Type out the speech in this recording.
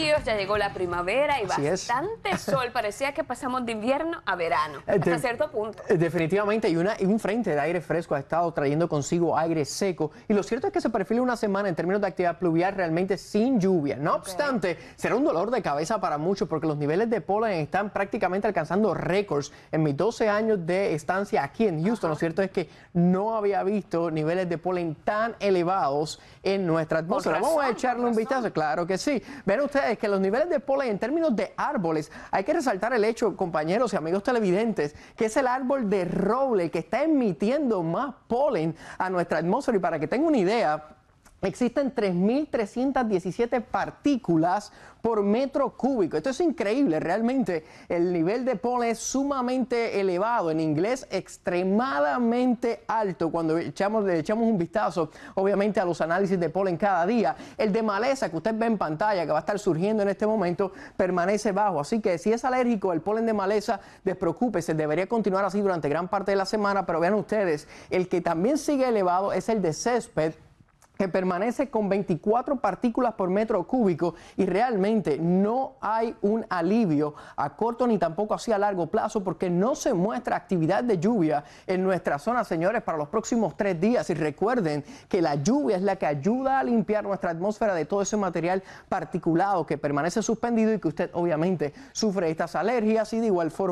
ya llegó la primavera y bastante sol. Parecía que pasamos de invierno a verano, eh, cierto punto. Eh, definitivamente, y, una, un frente de aire fresco ha estado trayendo consigo aire seco. Y lo cierto es que se perfila una semana en términos de actividad pluvial realmente sin lluvia. No obstante, será un dolor de cabeza para muchos porque los niveles de polen están prácticamente alcanzando récords. En mis 12 años de estancia aquí en Houston, lo cierto es que no había visto niveles de polen tan elevados en nuestra atmósfera. Vamos a echarle un vistazo, claro que sí. Ven ustedes es que los niveles de polen en términos de árboles, hay que resaltar el hecho, compañeros y amigos televidentes, que es el árbol de roble que está emitiendo más polen a nuestra atmósfera. Y para que tengan una idea, Existen 3.317 partículas por metro cúbico. Esto es increíble, realmente. El nivel de polen es sumamente elevado, en inglés extremadamente alto. Cuando echamos, le echamos un vistazo, obviamente, a los análisis de polen cada día, el de maleza que usted ve en pantalla, que va a estar surgiendo en este momento, permanece bajo. Así que si es alérgico al polen de maleza, despreocúpese. Debería continuar así durante gran parte de la semana, pero vean ustedes, el que también sigue elevado es el de césped que permanece con 24 partículas por metro cúbico y realmente no hay un alivio a corto ni tampoco así a largo plazo porque no se muestra actividad de lluvia en nuestra zona, señores, para los próximos tres días. Y recuerden que la lluvia es la que ayuda a limpiar nuestra atmósfera de todo ese material particulado que permanece suspendido y que usted obviamente sufre estas alergias y de igual forma